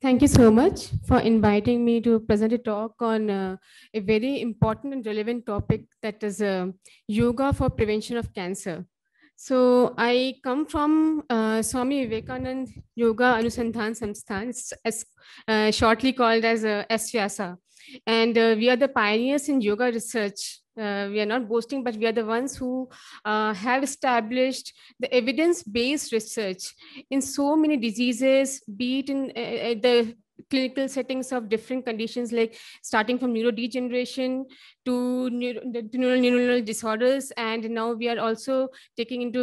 Thank you so much for inviting me to present a talk on uh, a very important and relevant topic that is uh, yoga for prevention of cancer. So I come from uh, Swami Vivekanand Yoga Anusandhan Samsthan, it's as, uh, shortly called as uh, SVASA. And uh, we are the pioneers in yoga research uh, we are not boasting, but we are the ones who uh, have established the evidence-based research in so many diseases, be it in uh, uh the clinical settings of different conditions, like starting from neurodegeneration to, neuro, to neural neuronal disorders. And now we are also taking into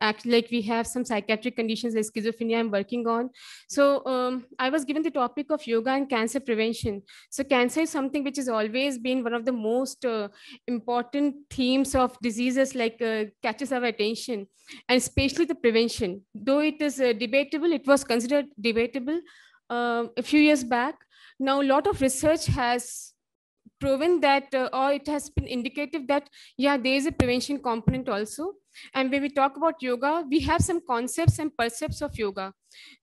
uh, like we have some psychiatric conditions like schizophrenia I'm working on. So um, I was given the topic of yoga and cancer prevention. So cancer is something which has always been one of the most uh, important themes of diseases like uh, catches our attention and especially the prevention. Though it is uh, debatable, it was considered debatable um, a few years back. Now, a lot of research has proven that, uh, or it has been indicative that, yeah, there is a prevention component also. And when we talk about yoga, we have some concepts and percepts of yoga,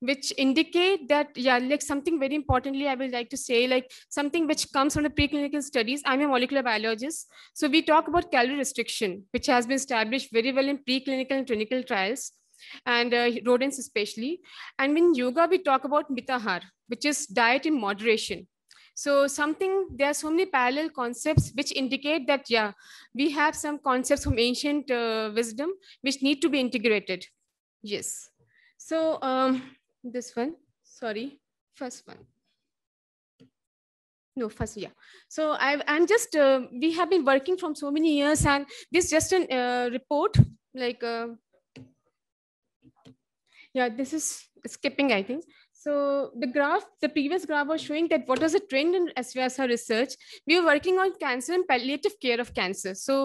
which indicate that, yeah, like something very importantly, I would like to say, like something which comes from the preclinical studies. I'm a molecular biologist. So we talk about calorie restriction, which has been established very well in preclinical and clinical trials and uh, rodents especially. And in yoga, we talk about mitahar, which is diet in moderation. So something, there are so many parallel concepts which indicate that, yeah, we have some concepts from ancient uh, wisdom which need to be integrated. Yes. So um, this one, sorry, first one no first yeah so i am just uh, we have been working from so many years and this just a uh, report like uh, yeah, this is skipping, I think. So the graph, the previous graph was showing that what was the trend in as as research. We were working on cancer and palliative care of cancer. So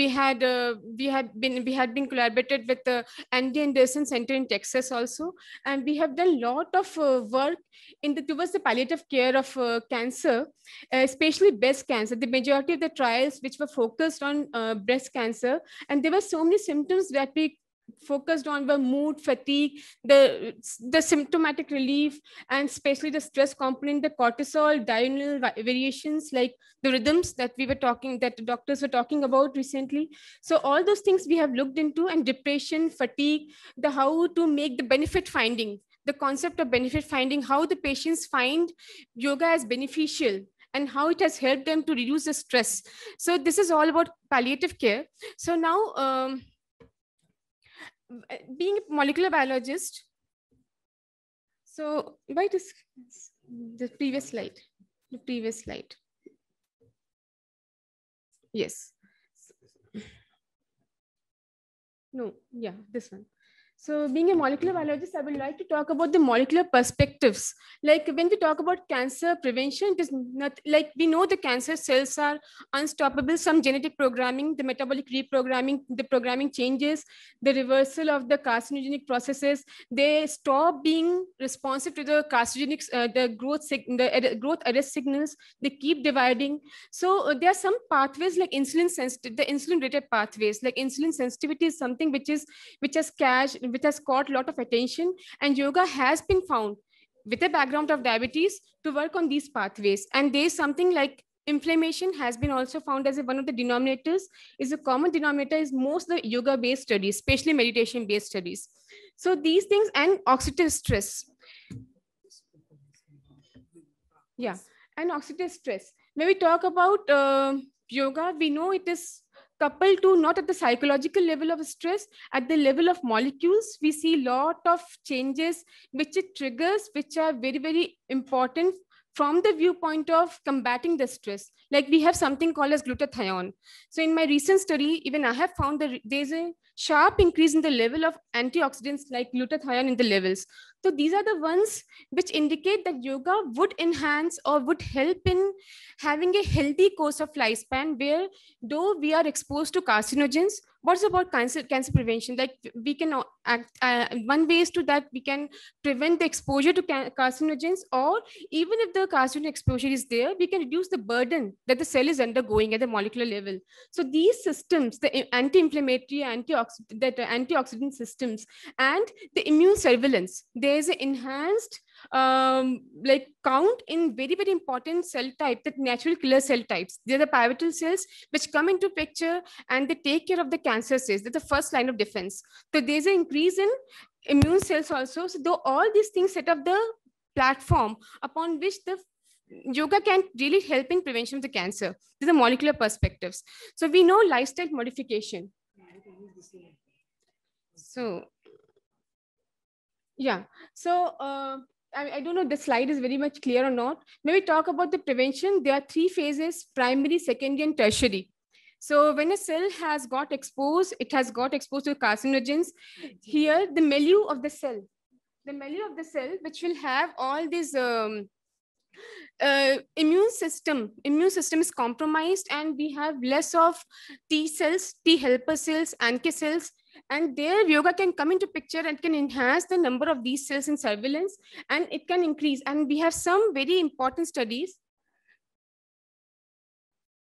we had uh, we had been we had been collaborated with the uh, Andy Anderson Center in Texas also, and we have done a lot of uh, work in the towards the palliative care of uh, cancer, uh, especially breast cancer. The majority of the trials which were focused on uh, breast cancer, and there were so many symptoms that we focused on were mood, fatigue, the, the symptomatic relief, and especially the stress component, the cortisol, diurnal variations, like the rhythms that we were talking, that the doctors were talking about recently. So all those things we have looked into and depression, fatigue, the how to make the benefit finding, the concept of benefit finding, how the patients find yoga as beneficial and how it has helped them to reduce the stress. So this is all about palliative care. So now, um, being a molecular biologist, so why this, the previous slide, the previous slide. Yes. No, yeah, this one. So, being a molecular biologist, I would like to talk about the molecular perspectives. Like when we talk about cancer prevention, it is not like we know the cancer cells are unstoppable. Some genetic programming, the metabolic reprogramming, the programming changes, the reversal of the carcinogenic processes. They stop being responsive to the carcinogenic, uh, the growth, the er, growth arrest signals. They keep dividing. So uh, there are some pathways like insulin sensitive, the insulin-related pathways, like insulin sensitivity is something which is which has cache which has caught a lot of attention and yoga has been found with a background of diabetes to work on these pathways. And there's something like inflammation has been also found as one of the denominators is a common denominator is most the yoga based studies, especially meditation based studies. So these things and oxidative stress. Yeah, and oxidative stress. When we talk about uh, yoga, we know it is coupled to not at the psychological level of stress, at the level of molecules, we see lot of changes which it triggers, which are very, very important from the viewpoint of combating the stress. Like we have something called as glutathione. So in my recent study, even I have found that there's a sharp increase in the level of antioxidants like glutathione in the levels. So these are the ones which indicate that yoga would enhance or would help in having a healthy course of lifespan where though we are exposed to carcinogens, what's about cancer cancer prevention like we can act uh, uh, one way is to that we can prevent the exposure to can- carcinogens or even if the carcinogen exposure is there we can reduce the burden that the cell is undergoing at the molecular level so these systems the uh, anti-inflammatory antioxidant that uh, antioxidant systems and the immune surveillance there is an enhanced um, like count in very very important cell type that natural killer cell types they're the pivotal cells which come into picture and they take care of the cancer cells they're the first line of defense so there's an increase in immune cells also so though all these things set up the platform upon which the yoga can really help in prevention of the cancer these are molecular perspectives so we know lifestyle modification so yeah so uh, I, I don't know the slide is very much clear or not. Maybe talk about the prevention. There are three phases, primary, secondary, and tertiary. So when a cell has got exposed, it has got exposed to carcinogens. Here, the milieu of the cell, the milieu of the cell, which will have all these um, uh, immune system immune system is compromised and we have less of t cells t helper cells and k cells and there yoga can come into picture and can enhance the number of these cells in surveillance and it can increase. And we have some very important studies.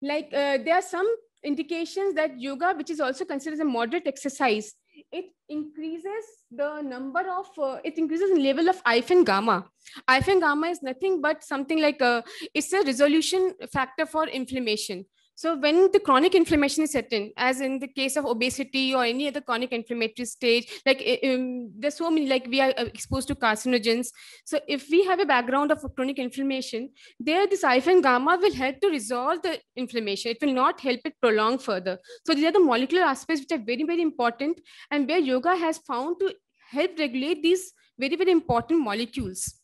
Like uh, there are some indications that yoga, which is also considered as a moderate exercise, it increases the number of uh, it increases the level of and gamma and gamma is nothing but something like a uh, it's a resolution factor for inflammation so when the chronic inflammation is set in, as in the case of obesity or any other chronic inflammatory stage, like eh, um, there's so many, like we are uh, exposed to carcinogens. So if we have a background of chronic inflammation, there this IFN gamma will help to resolve the inflammation. It will not help it prolong further. So these are the molecular aspects which are very, very important and where yoga has found to help regulate these very, very important molecules.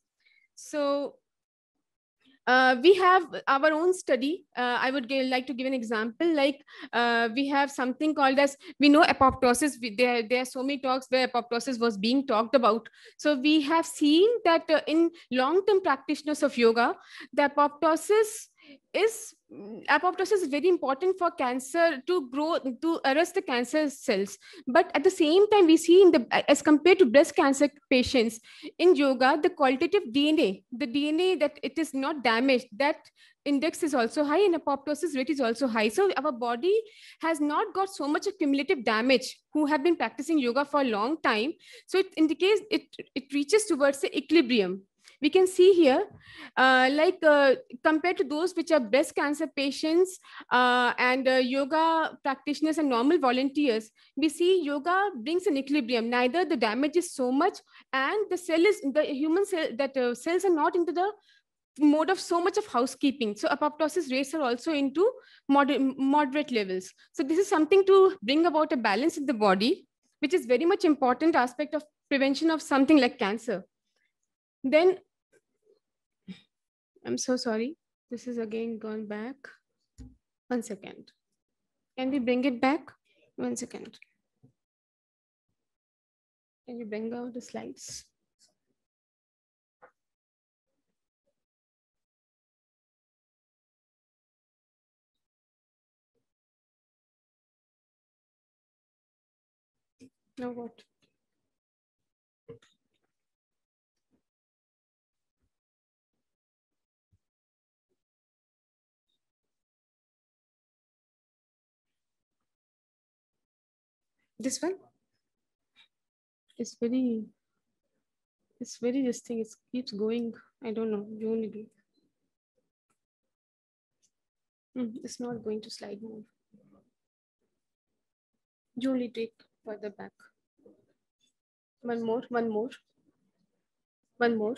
So uh, we have our own study. Uh, I would give, like to give an example. Like uh, we have something called as we know apoptosis. We, there, there are so many talks where apoptosis was being talked about. So we have seen that uh, in long-term practitioners of yoga, the apoptosis is apoptosis is very important for cancer to grow to arrest the cancer cells but at the same time we see in the as compared to breast cancer patients in yoga the qualitative dna the dna that it is not damaged that index is also high and apoptosis rate is also high so our body has not got so much cumulative damage who have been practicing yoga for a long time so it indicates it it reaches towards the equilibrium we can see here, uh, like uh, compared to those which are breast cancer patients uh, and uh, yoga practitioners and normal volunteers, we see yoga brings an equilibrium. Neither the damage is so much and the cell is, the human cell, that uh, cells are not into the mode of so much of housekeeping. So apoptosis rates are also into moderate levels. So this is something to bring about a balance in the body, which is very much important aspect of prevention of something like cancer. Then I'm so sorry. This is again gone back. One second. Can we bring it back? One second. Can you bring out the slides? Now what? this one it's very it's very this thing it keeps going i don't know you mm, it's not going to slide more Julie, take further back one more one more one more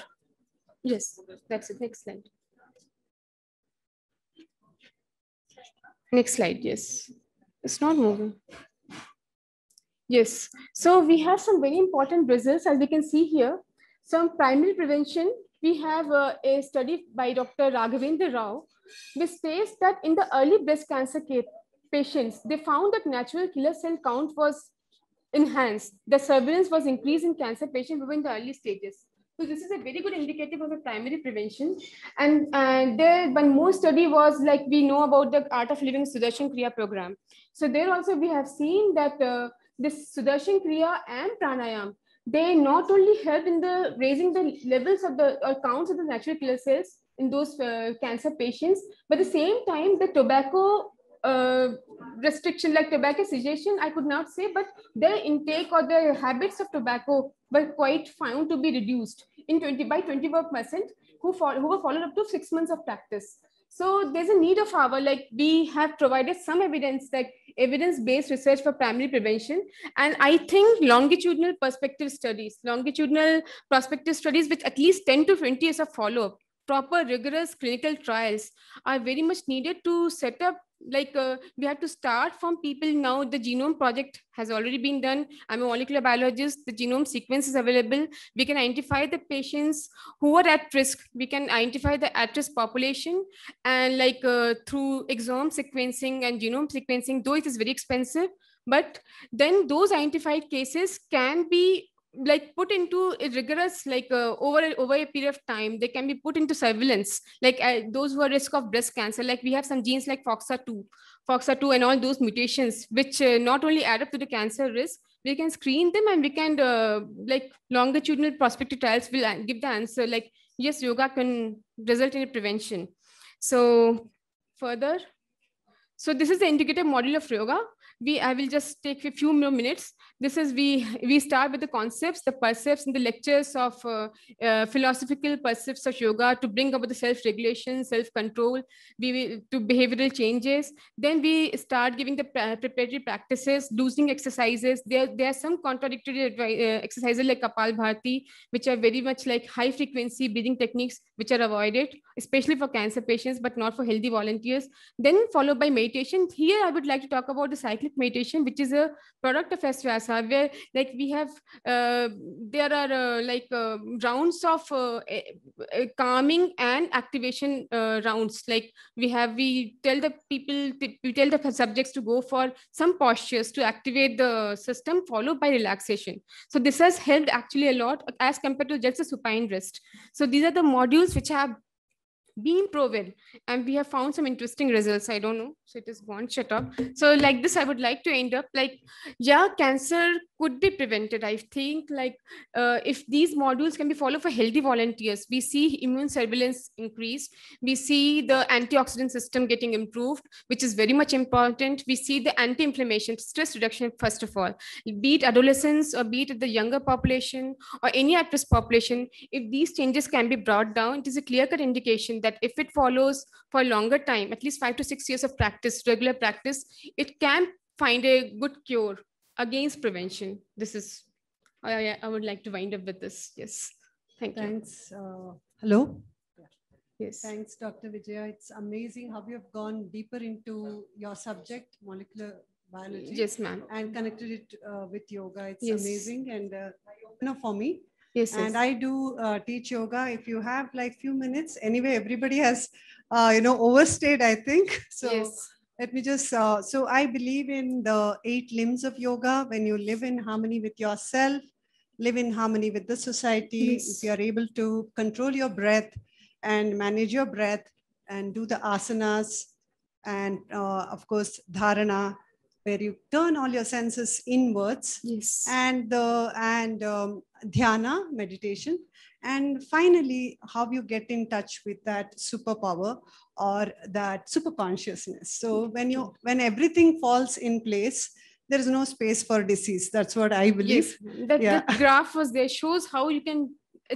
yes that's it next slide next slide yes it's not moving Yes, so we have some very important results as we can see here. Some primary prevention, we have a, uh, a study by Dr. Raghavendra Rao, which states that in the early breast cancer patients, they found that natural killer cell count was enhanced. The surveillance was increased in cancer patients within the early stages. So this is a very good indicator of the primary prevention. And, and there, one more study was like we know about the Art of Living Sudarshan Kriya program. So there also we have seen that uh, this Sudarshan Kriya and Pranayam, they not only help in the raising the levels of the or counts of the natural killer cells in those uh, cancer patients, but at the same time, the tobacco uh, restriction like tobacco cessation, I could not say, but their intake or their habits of tobacco were quite found to be reduced in 20 by 21 percent who, who were followed up to six months of practice. So there's a need of our, like we have provided some evidence, like evidence-based research for primary prevention. And I think longitudinal prospective studies, longitudinal prospective studies, with at least 10 to 20 years of follow-up, proper rigorous clinical trials are very much needed to set up like uh, we have to start from people now the genome project has already been done i'm a molecular biologist the genome sequence is available we can identify the patients who are at risk we can identify the at risk population and like uh, through exome sequencing and genome sequencing though it is very expensive but then those identified cases can be like put into a rigorous like uh, over over a period of time they can be put into surveillance like uh, those who are risk of breast cancer like we have some genes like foxa2 foxa2 and all those mutations which uh, not only add up to the cancer risk we can screen them and we can uh, like longitudinal prospective trials will uh, give the answer like yes yoga can result in a prevention so further so this is the indicative model of yoga we i will just take a few more minutes this is we we start with the concepts the percepts and the lectures of uh, uh, philosophical percepts of yoga to bring about the self regulation self control we, to behavioral changes then we start giving the preparatory practices loosening exercises there there are some contradictory uh, exercises like kapalbhati which are very much like high frequency breathing techniques which are avoided especially for cancer patients but not for healthy volunteers then followed by meditation here i would like to talk about the cyclic meditation which is a product of svas where like we have uh, there are uh, like uh, rounds of calming and activation rounds. Like we have we tell the people we tell the subjects to go for some postures to activate the system, followed by relaxation. So this has helped actually a lot as compared to just a supine rest. So these are the modules which have been proven and we have found some interesting results i don't know so it is gone shut up so like this i would like to end up like yeah cancer could be prevented. I think like uh, if these modules can be followed for healthy volunteers, we see immune surveillance increased. We see the antioxidant system getting improved, which is very much important. We see the anti-inflammation, stress reduction, first of all, be it adolescents or be it the younger population or any at-risk population, if these changes can be brought down, it is a clear-cut indication that if it follows for a longer time, at least five to six years of practice, regular practice, it can find a good cure against prevention. This is, I, I would like to wind up with this. Yes. Thank Thanks. you. Thanks. Uh, hello. Yes. Thanks, Dr. Vijaya. It's amazing how you have gone deeper into your subject, molecular biology. Yes, ma'am. And connected it uh, with yoga. It's yes. amazing and uh, you know, for me. Yes, and yes. I do uh, teach yoga. If you have like few minutes, anyway, everybody has, uh, you know, overstayed, I think. So yes let me just uh, so i believe in the eight limbs of yoga when you live in harmony with yourself live in harmony with the society yes. if you are able to control your breath and manage your breath and do the asanas and uh, of course dharana where you turn all your senses inwards yes and the and um, dhyana meditation and finally how you get in touch with that superpower or that super consciousness so when you when everything falls in place there is no space for disease that's what i believe yes. that, yeah. that graph was there shows how you can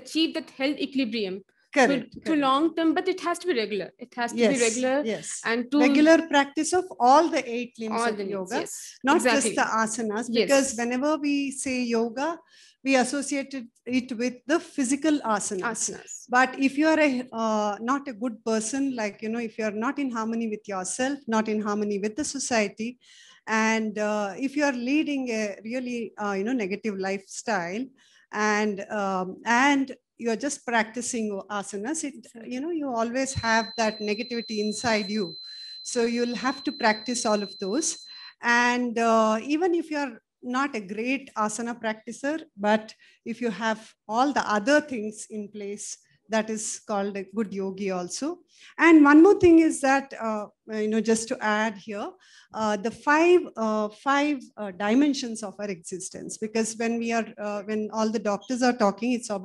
achieve that health equilibrium correct, to, to long term but it has to be regular it has to yes, be regular yes and to regular practice of all the eight limbs of the yoga yes. not exactly. just the asanas because yes. whenever we say yoga we associated it with the physical asanas. asanas. But if you are a, uh, not a good person, like, you know, if you are not in harmony with yourself, not in harmony with the society, and uh, if you are leading a really, uh, you know, negative lifestyle, and um, and you're just practicing asanas, it, you know, you always have that negativity inside you. So you'll have to practice all of those. And uh, even if you're not a great asana practitioner, but if you have all the other things in place, that is called a good yogi also. And one more thing is that, uh, you know, just to add here, uh, the five, uh, five uh, dimensions of our existence, because when we are, uh, when all the doctors are talking, it's uh,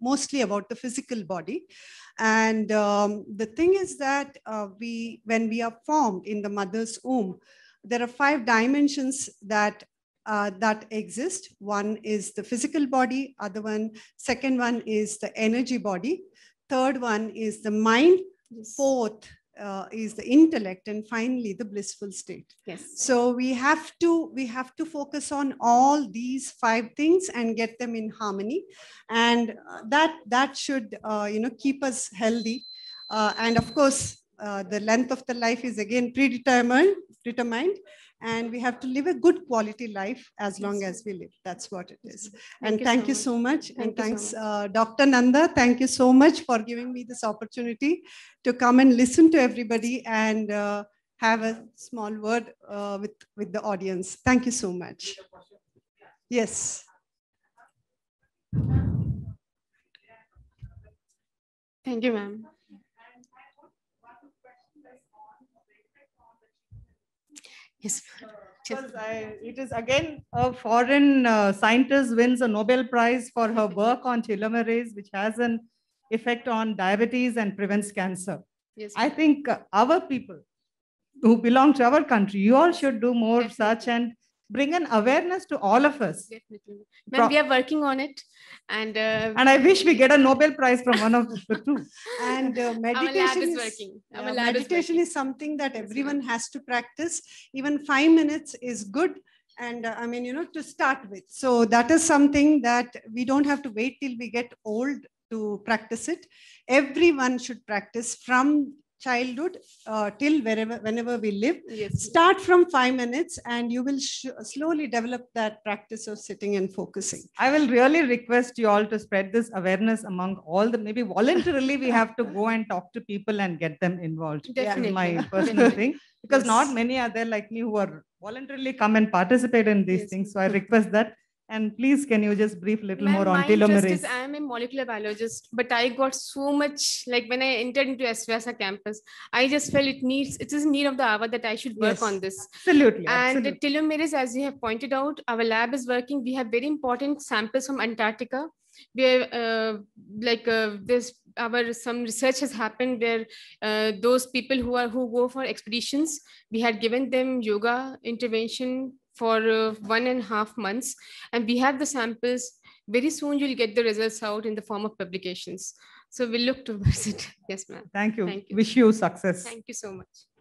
mostly about the physical body. And um, the thing is that we, when we are formed in the mother's womb, there are five dimensions that uh, that exist. One is the physical body, other one, second one is the energy body, third one is the mind, yes. fourth uh, is the intellect and finally the blissful state yes so we have to we have to focus on all these five things and get them in harmony and uh, that that should uh, you know keep us healthy uh, and of course uh, the length of the life is again predetermined determined and we have to live a good quality life as long as we live that's what it is and thank you so much, and thanks so much. Uh, dr nanda thank you so much for giving me this opportunity to come and listen to everybody and uh, have a small word uh, with with the audience thank you so much yes thank you ma'am Yes. Because I, it is again a foreign uh, scientist wins a Nobel Prize for her work on telomerase, which has an effect on diabetes and prevents cancer. Yes. I think our people who belong to our country, you all should do more Absolutely. such and bring an awareness to all of us. Definitely. we are working on it. And uh, and I wish we get a Nobel Prize from one of the two. And uh, meditation, is, is, meditation is, is, something that everyone has to practice. Even five minutes is good. And uh, I mean, you know, to start with. So that is something that we don't have to wait till we get old to practice it. Everyone should practice from childhood uh, till wherever whenever we live yes. start from 5 minutes and you will sh- slowly develop that practice of sitting and focusing i will really request you all to spread this awareness among all the maybe voluntarily we have to go and talk to people and get them involved Definitely. my personal thing because yes. not many are there like me who are voluntarily come and participate in these yes. things so i request that and please, can you just brief a little more on telomerase? I am a molecular biologist, but I got so much like when I entered into SVSA campus, I just felt it needs it is need of the hour that I should work yes, on this. Absolutely. And absolutely. telomerase, as you have pointed out, our lab is working. We have very important samples from Antarctica. Where uh, like uh, this, our some research has happened where uh, those people who are who go for expeditions, we had given them yoga intervention for uh, one and a half months. And we have the samples. Very soon you'll get the results out in the form of publications. So we'll look towards it. Yes, ma'am. Thank you. Thank you. Wish you success. Thank you so much.